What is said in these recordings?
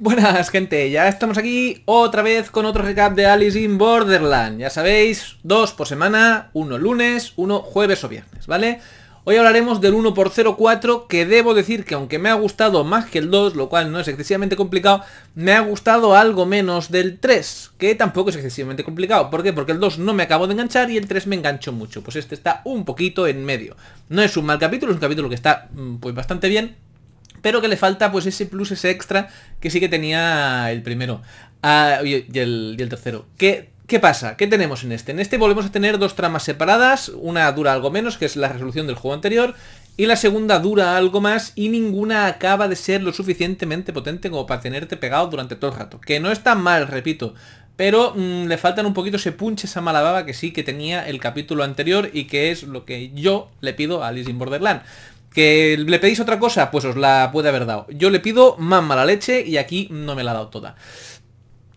Buenas gente, ya estamos aquí otra vez con otro recap de Alice in Borderland. Ya sabéis, dos por semana, uno lunes, uno jueves o viernes, ¿vale? Hoy hablaremos del 1x04 que debo decir que aunque me ha gustado más que el 2, lo cual no es excesivamente complicado, me ha gustado algo menos del 3, que tampoco es excesivamente complicado. ¿Por qué? Porque el 2 no me acabo de enganchar y el 3 me enganchó mucho. Pues este está un poquito en medio. No es un mal capítulo, es un capítulo que está mm, pues bastante bien, pero que le falta pues ese plus, ese extra que sí que tenía el primero ah, y, el, tercero. ¿Qué, ¿Qué pasa? ¿Qué tenemos en este? En este volvemos a tener dos tramas separadas, una dura algo menos, que es la resolución del juego anterior, y la segunda dura algo más y ninguna acaba de ser lo suficientemente potente como para tenerte pegado durante todo el rato. Que no está mal, repito, pero mm, le faltan un poquito ese punch, esa mala baba que sí que tenía el capítulo anterior y que es lo que yo le pido a Alice in Borderland. ¿Que le pedís otra cosa? Pues os la puede haber dado. Yo le pido más mala leche y aquí no me la ha dado toda.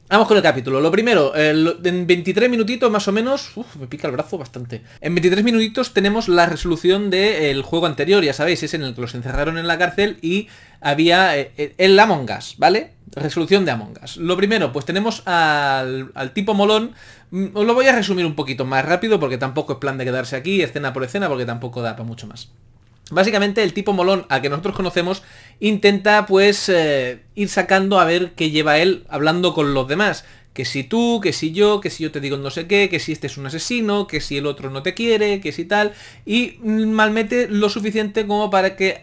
Vamos con el capítulo. Lo primero, en 23 minutitos más o menos... me pica el brazo bastante. En 23 minutitos tenemos la resolución del juego anterior, ya sabéis, es en el que los encerraron en la cárcel y había eh, eh, el Among Us, ¿vale? Resolución de Among Us. Lo primero, pues tenemos al, al tipo molón. Mm, os lo voy a resumir un poquito más rápido porque tampoco es plan de quedarse aquí, escena por escena, porque tampoco da para mucho más. Básicamente el tipo molón a que nosotros conocemos intenta pues eh, ir sacando a ver qué lleva él hablando con los demás. Que si tú, que si yo, que si yo te digo no sé qué, que si este es un asesino, que si el otro no te quiere, que si tal. Y malmete lo suficiente como para que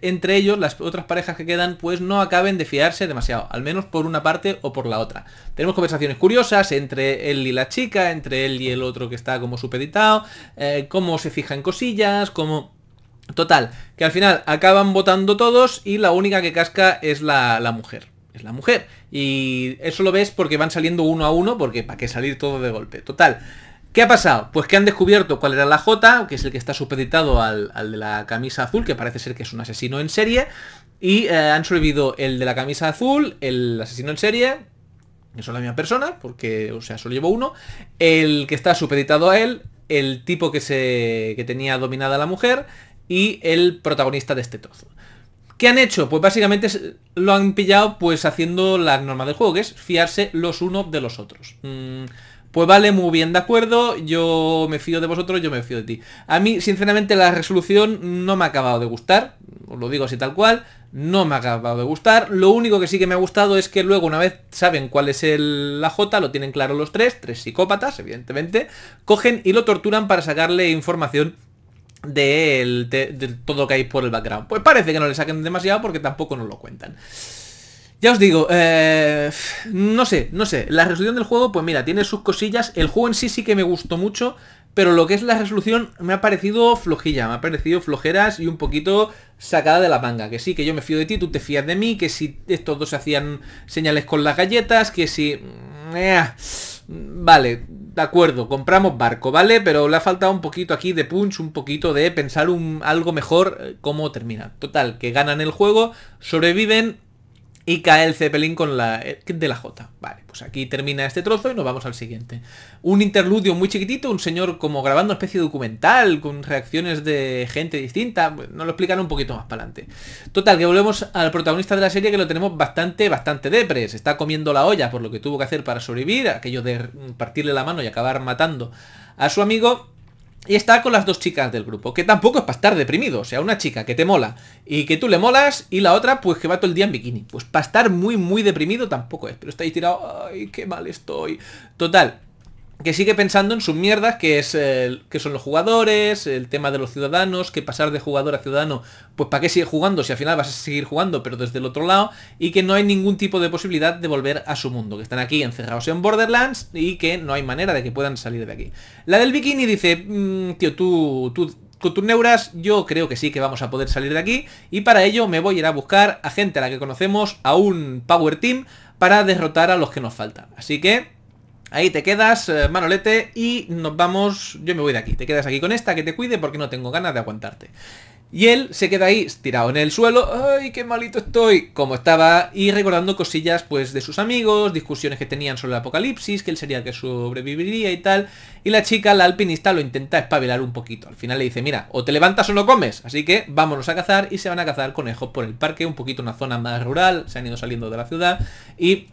entre ellos, las otras parejas que quedan, pues no acaben de fiarse demasiado. Al menos por una parte o por la otra. Tenemos conversaciones curiosas entre él y la chica, entre él y el otro que está como supeditado, eh, cómo se fija en cosillas, cómo Total, que al final acaban votando todos y la única que casca es la, mujer. Es la mujer. Y eso lo ves porque van saliendo uno a uno, porque para qué salir todo de golpe. Total, ¿Qué ha pasado? Pues que han descubierto cuál era la J, que es el que está supeditado al, de la camisa azul, que parece ser que es un asesino en serie, y eh, han sobrevivido el de la camisa azul, el asesino en serie, que son la misma persona, porque, o sea, solo llevo uno, el que está supeditado a él, el tipo que, se, que tenía dominada a la mujer, y el protagonista de este trozo. ¿Qué han hecho? Pues básicamente lo han pillado pues haciendo la norma del juego, que es fiarse los unos de los otros. Mm, pues vale, muy bien, de acuerdo, yo me fío de vosotros, yo me fío de ti. A mí, sinceramente, la resolución no me ha acabado de gustar, os lo digo así tal cual, no me ha acabado de gustar. Lo único que sí que me ha gustado es que luego, una vez saben cuál es el, la J, lo tienen claro los tres, tres psicópatas, evidentemente, cogen y lo torturan para sacarle información de, todo que hay por el background. Pues parece que no le saquen demasiado porque tampoco nos lo cuentan. Ya os digo, eh, no sé, no sé. La resolución del juego, pues mira, tiene sus cosillas. El juego en sí sí que me gustó mucho, pero lo que es la resolución me ha parecido flojilla, me ha parecido flojeras y un poquito sacada de la manga. Que sí, que yo me fío de ti, tú te fías de mí, que si estos dos hacían señales con las galletas, que si... Eh, vale, de acuerdo, compramos barco, ¿vale? Pero le ha faltado un poquito aquí de punch, un poquito de pensar un, algo mejor eh, cómo termina. Total, que ganan el juego, sobreviven, y cae el Zeppelin con la eh, de la J. Vale, pues aquí termina este trozo y nos vamos al siguiente. Un interludio muy chiquitito, un señor como grabando una especie de documental con reacciones de gente distinta. nos lo explicarán un poquito más para adelante. Total, que volvemos al protagonista de la serie que lo tenemos bastante, bastante depres. Está comiendo la olla por lo que tuvo que hacer para sobrevivir, aquello de partirle la mano y acabar matando a su amigo y está con las dos chicas del grupo, que tampoco es para estar deprimido, o sea, una chica que te mola y que tú le molas y la otra pues que va todo el día en bikini. Pues para estar muy, muy deprimido tampoco es, pero ahí tirado, ay, qué mal estoy. Total, que sigue pensando en sus mierdas, que es que son los jugadores, el tema de los ciudadanos, que pasar de jugador a ciudadano, pues para qué sigue jugando si al final vas a seguir jugando, pero desde el otro lado, y que no hay ningún tipo de posibilidad de volver a su mundo, que están aquí encerrados en Borderlands y que no hay manera de que puedan salir de aquí. La del bikini dice, mm, tío, tú, tú con tus neuras yo creo que sí que vamos a poder salir de aquí y para ello me voy a ir a buscar a gente a la que conocemos, a un Power Team, para derrotar a los que nos faltan. Así que Ahí te quedas, eh, Manolete, y nos vamos... Yo me voy de aquí. Te quedas aquí con esta, que te cuide, porque no tengo ganas de aguantarte. Y él se queda ahí tirado en el suelo, ¡ay, qué malito estoy! Como estaba, y recordando cosillas pues de sus amigos, discusiones que tenían sobre el apocalipsis, que él sería el que sobreviviría y tal. Y la chica, la alpinista, lo intenta espabilar un poquito. Al final le dice, mira, o te levantas o no comes. Así que vámonos a cazar y se van a cazar conejos por el parque, un poquito una zona más rural, se han ido saliendo de la ciudad. Y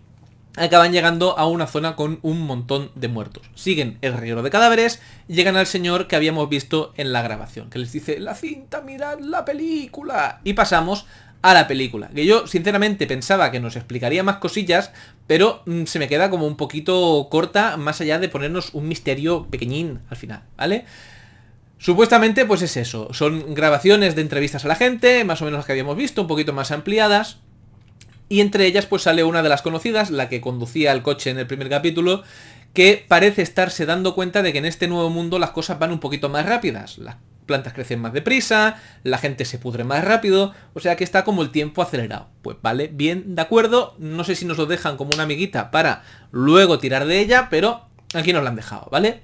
acaban llegando a una zona con un montón de muertos. Siguen el río de cadáveres, llegan al señor que habíamos visto en la grabación, que les dice, la cinta, mirad la película. Y pasamos a la película, que yo sinceramente pensaba que nos explicaría más cosillas, pero mm, se me queda como un poquito corta, más allá de ponernos un misterio pequeñín al final, ¿vale? Supuestamente pues es eso, son grabaciones de entrevistas a la gente, más o menos las que habíamos visto, un poquito más ampliadas, y entre ellas pues sale una de las conocidas, la que conducía el coche en el primer capítulo, que parece estarse dando cuenta de que en este nuevo mundo las cosas van un poquito más rápidas. Las plantas crecen más deprisa, la gente se pudre más rápido, o sea que está como el tiempo acelerado. Pues vale, bien, de acuerdo, no sé si nos lo dejan como una amiguita para luego tirar de ella, pero aquí nos la han dejado, ¿vale?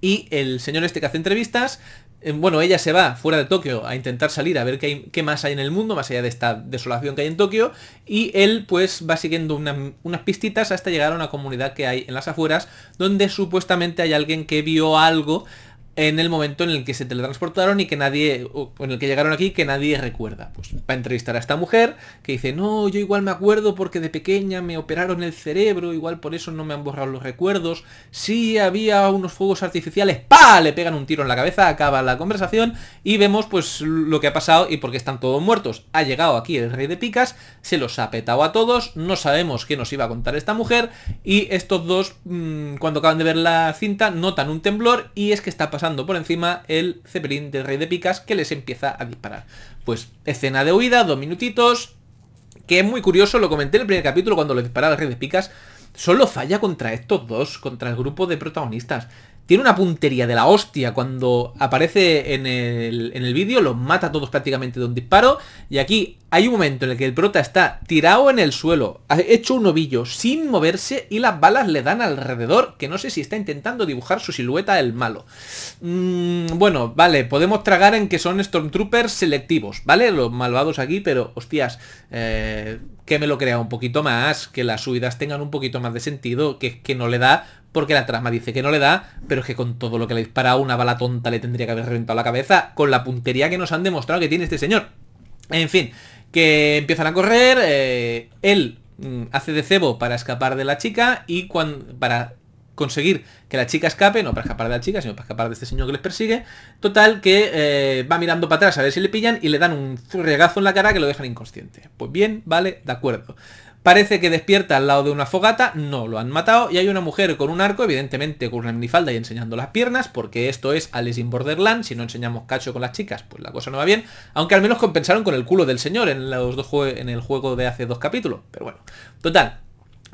Y el señor este que hace entrevistas eh, bueno, ella se va fuera de Tokio a intentar salir a ver qué, hay, qué, más hay en el mundo, más allá de esta desolación que hay en Tokio, y él pues va siguiendo unas pistitas hasta llegar a una comunidad que hay en las afueras, donde supuestamente hay alguien que vio algo en el momento en el que se teletransportaron y que nadie, en el que llegaron aquí, que nadie recuerda. Pues para entrevistar a esta mujer que dice, no, yo igual me acuerdo porque de pequeña me operaron el cerebro, igual por eso no me han borrado los recuerdos. Sí, había unos fuegos artificiales, ¡pa! Le pegan un tiro en la cabeza, acaba la conversación y vemos pues lo que ha pasado y por qué están todos muertos. Ha llegado aquí el rey de picas, se los ha petado a todos, no sabemos qué nos iba a contar esta mujer y estos dos, mm, cuando acaban de ver la cinta, notan un temblor y es que está pasando pasando por encima el Zeppelin del Rey de Picas que les empieza a disparar. Pues escena de huida, dos minutitos, que es muy curioso, lo comenté en el primer capítulo cuando le dispara el Rey de Picas, solo falla contra estos dos, contra el grupo de protagonistas. Tiene una puntería de la hostia cuando aparece en el, en el vídeo, los mata a todos prácticamente de un disparo. Y aquí hay un momento en el que el prota está tirado en el suelo, ha hecho un ovillo sin moverse y las balas le dan alrededor, que no sé si está intentando dibujar su silueta el malo. Mm, bueno, vale, podemos tragar en que son Stormtroopers selectivos, ¿vale? Los malvados aquí, pero hostias, eh, que me lo crea un poquito más, que las subidas tengan un poquito más de sentido, que, es que no le da porque la trama dice que no le da, pero es que con todo lo que le dispara una bala tonta le tendría que haber reventado la cabeza, con la puntería que nos han demostrado que tiene este señor. En fin, que empiezan a correr, eh, él mm, hace de cebo para escapar de la chica y para conseguir que la chica escape, no para escapar de la chica, sino para escapar de este señor que les persigue, total que eh, va mirando para atrás a ver si le pillan y le dan un regazo en la cara que lo dejan inconsciente. Pues bien, vale, de acuerdo. Parece que despierta al lado de una fogata, no, lo han matado, y hay una mujer con un arco, evidentemente con una minifalda y enseñando las piernas, porque esto es Alice in Borderland, si no enseñamos cacho con las chicas, pues la cosa no va bien, aunque al menos compensaron con el culo del señor en, los dos en el juego de hace dos capítulos, pero bueno. Total,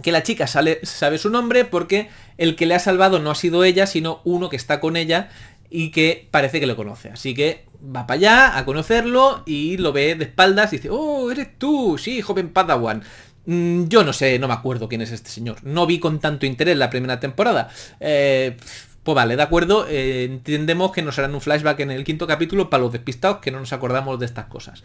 que la chica sabe su nombre porque el que le ha salvado no ha sido ella, sino uno que está con ella y que parece que lo conoce. Así que va para allá a conocerlo y lo ve de espaldas y dice, oh, eres tú, sí, joven Padawan. Mm, yo no sé, no me acuerdo quién es este señor. No vi con tanto interés la primera temporada. Eh, pues vale, de acuerdo, eh, entendemos que nos harán un flashback en el quinto capítulo para los despistados que no nos acordamos de estas cosas.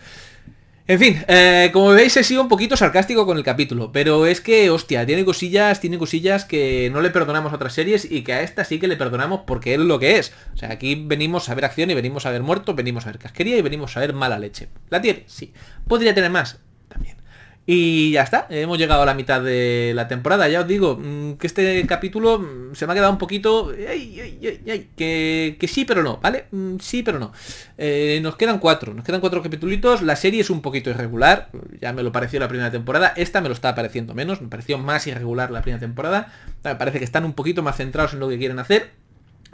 En fin, eh, como veis he sido un poquito sarcástico con el capítulo, pero es que, hostia, tiene cosillas, tiene cosillas que no le perdonamos a otras series y que a esta sí que le perdonamos porque es lo que es. O sea, aquí venimos a ver acción y venimos a ver muertos, venimos a ver casquería y venimos a ver mala leche. ¿La tiene? Sí. ¿Podría tener más? También. Y ya está, hemos llegado a la mitad de la temporada. Ya os digo mm, que este capítulo mm, se me ha quedado un poquito... que, que, sí, pero no, ¿vale? Mm, sí, pero no. Eh, nos quedan cuatro, nos quedan cuatro capítulos. La serie es un poquito irregular, ya me lo pareció la primera temporada. Esta me lo está pareciendo menos, me pareció más irregular la primera temporada. Me parece que están un poquito más centrados en lo que quieren hacer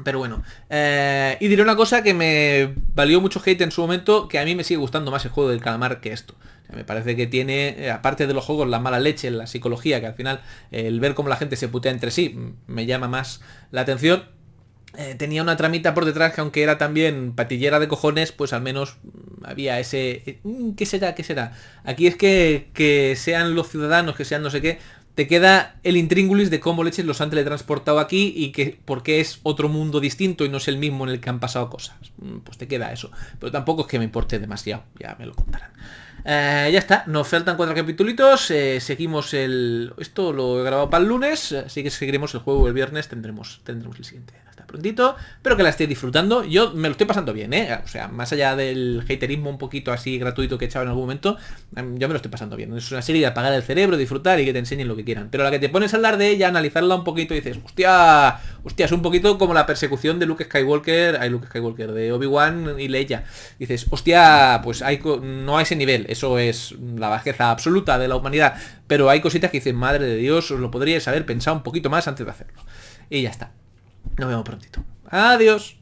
pero bueno, eh, y diré una cosa que me valió mucho hate en su momento, que a mí me sigue gustando más el juego del calamar que esto. Me parece que tiene, eh, aparte de los juegos, la mala leche, la psicología, que al final eh, el ver cómo la gente se putea entre sí me llama más la atención. tenía una tramita por detrás que aunque era también patillera de cojones, pues al menos mm, había ese... Mm, ¿Qué será? ¿Qué será? Aquí es que, que sean los ciudadanos, que sean no sé qué, te queda el intríngulis de cómo leches los han teletransportado aquí y que porque es otro mundo distinto y no es el mismo en el que han pasado cosas. Mm, pues te queda eso. Pero tampoco es que me importe demasiado, ya me lo contarán. Eh, ya está, nos faltan cuatro capítulos. Eh, seguimos el... Esto lo he grabado para el lunes, así que seguiremos el juego el viernes, tendremos, tendremos el siguiente. Hasta prontito. Espero que la estéis disfrutando. Yo me lo estoy pasando bien, ¿eh? O sea, más allá del haterismo un poquito así gratuito que he echado en algún momento, em, yo me lo estoy pasando bien. Es una serie de apagar el cerebro, disfrutar y que te enseñen lo que quieran. Pero la que te pones a hablar de ella, analizarla un poquito y dices, hostia, Hostia, es un poquito como la persecución de Luke Skywalker, hay Luke Skywalker, de Obi-Wan y Leia. Dices, hostia, pues no a ese nivel, eso es la bajeza absoluta de la humanidad, pero hay cositas que dicen, madre de Dios, os lo podríais haber pensado un poquito más antes de hacerlo. Y ya está. Nos vemos prontito. Adiós.